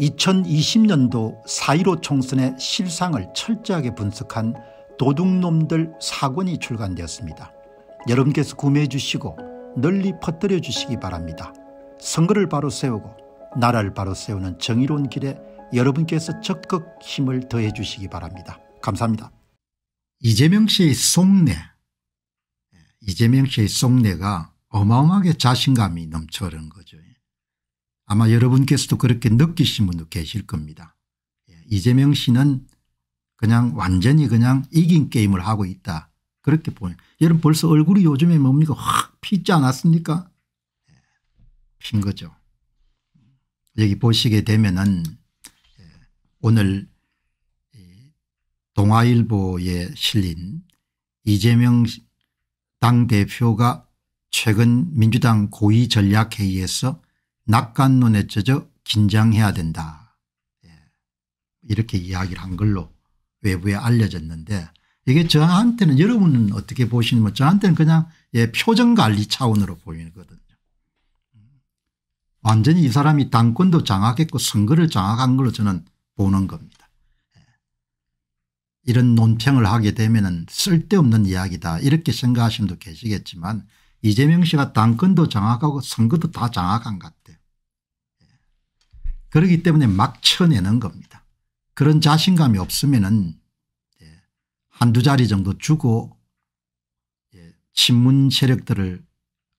2020년도 4.15 총선의 실상을 철저하게 분석한 도둑놈들 사권이 출간되었습니다. 여러분께서 구매해 주시고 널리 퍼뜨려 주시기 바랍니다. 선거를 바로 세우고 나라를 바로 세우는 정의로운 길에 여러분께서 적극 힘을 더해 주시기 바랍니다. 감사합니다. 이재명 씨의 속내 이재명 씨의 속내가 어마어마하게 자신감이 넘쳐흐른 거죠. 아마 여러분께서도 그렇게 느끼신 분도 계실 겁니다. 예, 이재명 씨는 그냥 완전히 그냥 이긴 게임을 하고 있다. 그렇게 보여요. 여러분 벌써 얼굴이 요즘에 뭡니까 확 피지 않았습니까? 예, 핀 거죠. 여기 보시게 되면은 예, 오늘 동아일보에 실린 이재명 당대표가 최근 민주당 고위 전략회의에서 낙관눈에 젖어 긴장해야 된다. 예. 이렇게 이야기를 한 걸로 외부에 알려졌는데 이게 저한테는 여러분은 어떻게 보시는 뭐 저한테는 그냥 예, 표정관리 차원으로 보이거든요. 완전히 이 사람이 당권도 장악했고 선거를 장악한 걸로 저는 보는 겁니다. 예. 이런 논평을 하게 되면 쓸데없는 이야기다 이렇게 생각하시는 분도 계시겠지만 이재명 씨가 당권도 장악하고 선거도 다 장악한 것 그렇기 때문에 막 쳐내는 겁니다. 그런 자신감이 없으면 예, 한두 자리 정도 주고 예, 친문 세력들을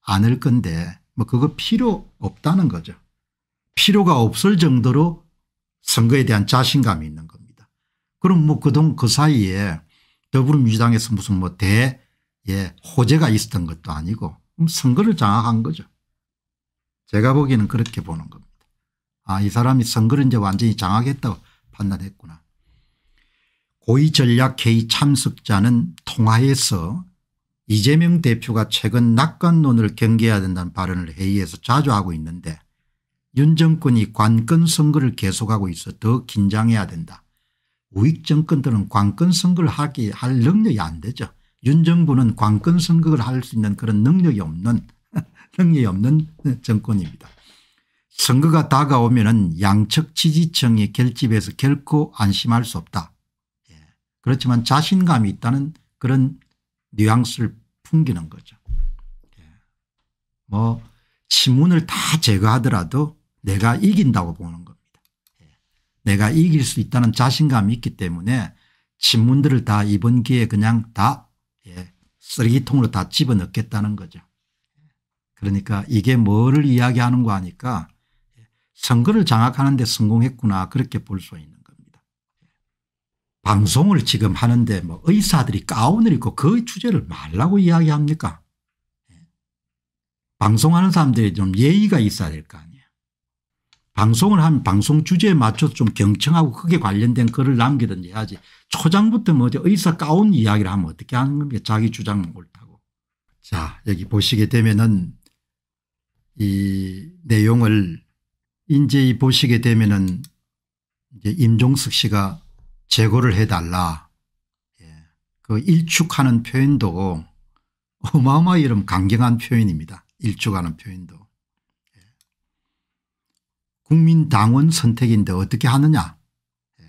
안을 건데 뭐 그거 필요 없다는 거죠. 필요가 없을 정도로 선거에 대한 자신감이 있는 겁니다. 그럼 뭐 그동 그 사이에 더불어민주당에서 무슨 뭐 대, 예, 호재가 있었던 것도 아니고 음, 선거를 장악한 거죠. 제가 보기에는 그렇게 보는 겁니다. 아이 사람이 선거를 이제 완전히 장악했다고 판단했구나. 고위전략회의 참석자는 통화에서 이재명 대표가 최근 낙관론을 경계해야 된다는 발언을 회의에서 자주 하고 있는데 윤 정권이 관건 선거를 계속하고 있어 더 긴장해야 된다. 우익 정권들은 관건 선거를 하기 할 능력이 안 되죠. 윤 정부는 관건 선거를 할 수 있는 그런 능력이 없는 능력이 없는 정권입니다. 선거가 다가오면 양측 지지층이 결집해서 결코 안심할 수 없다. 예. 그렇지만 자신감이 있다는 그런 뉘앙스를 풍기는 거죠. 예. 뭐 지문을 다 제거하더라도 내가 이긴다고 보는 겁니다. 예. 내가 이길 수 있다는 자신감이 있기 때문에 친문들을 다 이번 기회에 그냥 다 예, 쓰레기통으로 다 집어넣겠다는 거죠. 그러니까 이게 뭐를 이야기하는 거 하니까 선거를 장악하는 데 성공했구나 그렇게 볼 수 있는 겁니다. 방송을 지금 하는데 뭐 의사들이 가운을 입고 그 주제를 말라고 이야기합니까? 방송하는 사람들이 좀 예의가 있어야 될 거 아니에요. 방송을 하면 방송 주제에 맞춰서 좀 경청하고 그게 관련된 글을 남기든지 해야지 초장부터 뭐 의사 가운 이야기를 하면 어떻게 하는 겁니까 자기 주장만 옳다고. 자 여기 보시게 되면은 이 내용을 이제이 보시게 되면은 이제 임종석 씨가 제거를 해달라. 예. 그 일축하는 표현도 어마어마히 이런 강경한 표현입니다. 일축하는 표현도. 예. 국민당원 선택인데 어떻게 하느냐. 예.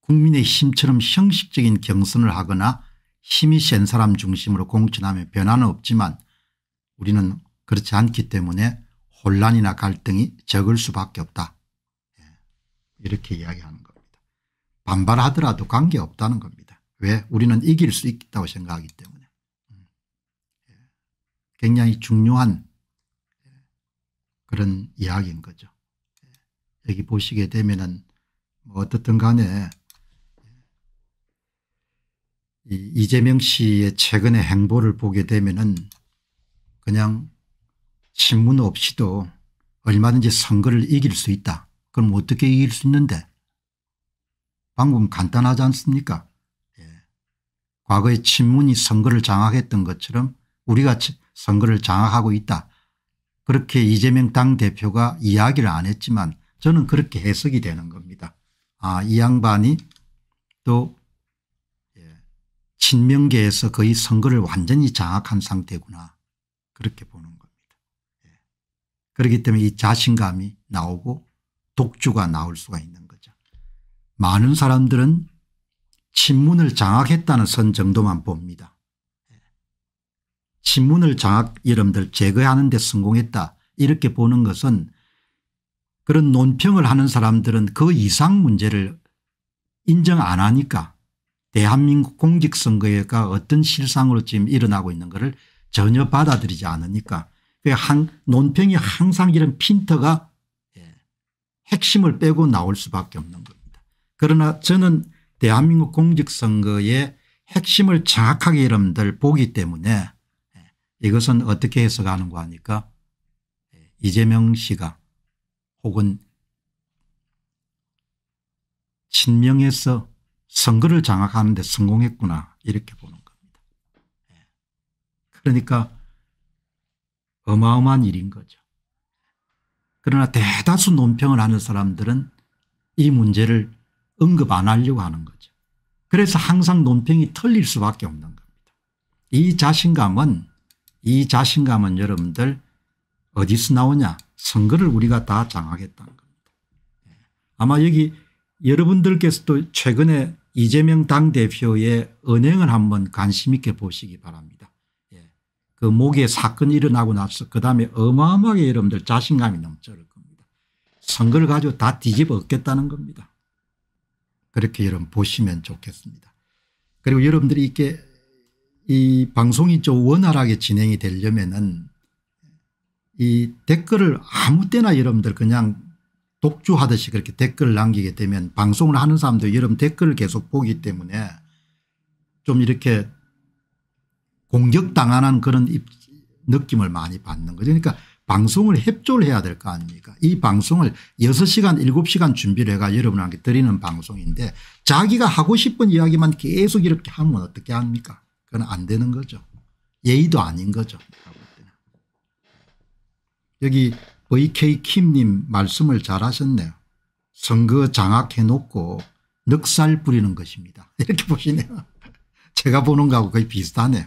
국민의 힘처럼 형식적인 경선을 하거나 힘이 센 사람 중심으로 공천하면 변화는 없지만 우리는 그렇지 않기 때문에 혼란이나 갈등이 적을 수밖에 없다. 예. 이렇게 이야기하는 겁니다. 반발하더라도 관계없다는 겁니다. 왜? 우리는 이길 수 있다고 생각하기 때문에. 음. 예. 굉장히 중요한 예, 그런 이야기인 거죠. 여기 보시게 되면은 뭐 어떻든 간에 이재명 씨의 최근의 행보를 보게 되면은 그냥 신문 없이도 얼마든지 선거를 이길 수 있다. 그럼 어떻게 이길 수 있는데? 방법은 간단하지 않습니까? 예. 과거에 친문이 선거를 장악했던 것처럼 우리가 선거를 장악하고 있다. 그렇게 이재명 당대표가 이야기를 안 했지만 저는 그렇게 해석이 되는 겁니다. 아, 이 양반이 또 예, 친명계에서 거의 선거를 완전히 장악한 상태구나. 그렇게 보는 겁니다. 그렇기 때문에 이 자신감이 나오고 독주가 나올 수가 있는 거죠. 많은 사람들은 친문을 장악했다는 선 정도만 봅니다. 친문을 장악 여러분들 제거하는 데 성공했다 이렇게 보는 것은 그런 논평을 하는 사람들은 그 이상 문제를 인정 안 하니까 대한민국 공직선거가 어떤 실상으로 지금 일어나고 있는 것을 전혀 받아들이지 않으니까 한 그 논평이 항상 이런 핀터가 예. 핵심을 빼고 나올 수밖에 없는 겁니다. 그러나 저는 대한민국 공직선거의 핵심을 정확하게 여러분들 보기 때문에 예, 이것은 어떻게 해석하는가 하니까 예, 이재명 씨가 혹은 친명에서 선거를 장악하는 데 성공했구나 이렇게 보는 겁니다. 그러니까 어마어마한 일인 거죠. 그러나 대다수 논평을 하는 사람들은 이 문제를 언급 안 하려고 하는 거죠. 그래서 항상 논평이 틀릴 수밖에 없는 겁니다. 이 자신감은 이 자신감은 여러분들 어디서 나오냐 선거를 우리가 다 장악했다는 겁니다. 예. 아마 여기 여러분들께서도 최근에 이재명 당대표의 언행을 한번 관심 있게 보시기 바랍니다. 그 목에 사건이 일어나고 나서 그다음에 어마어마하게 여러분들 자신감이 넘쳐를 겁니다. 선거를 가지고 다 뒤집어 엎겠다는 겁니다. 그렇게 여러분 보시면 좋겠습니다. 그리고 여러분들이 이렇게 이 방송이 좀 원활하게 진행이 되려면은 이 댓글을 아무 때나 여러분들 그냥 독주하듯이 그렇게 댓글을 남기게 되면 방송을 하는 사람도 여러분 댓글을 계속 보기 때문에 좀 이렇게 공격당하는 그런 느낌을 많이 받는 거죠. 그러니까 방송을 협조를 해야 될 거 아닙니까 이 방송을 6시간 7시간 준비를 해가 여러분한테 드리는 방송인데 자기가 하고 싶은 이야기만 계속 이렇게 하면 어떻게 합니까 그건 안 되는 거죠. 예의도 아닌 거죠. 여기 VK킴님 말씀을 잘하셨네요. 선거 장악해놓고 늑살 부리는 것입니다. 이렇게 보시네요. 제가 보는 거하고 거의 비슷하네요.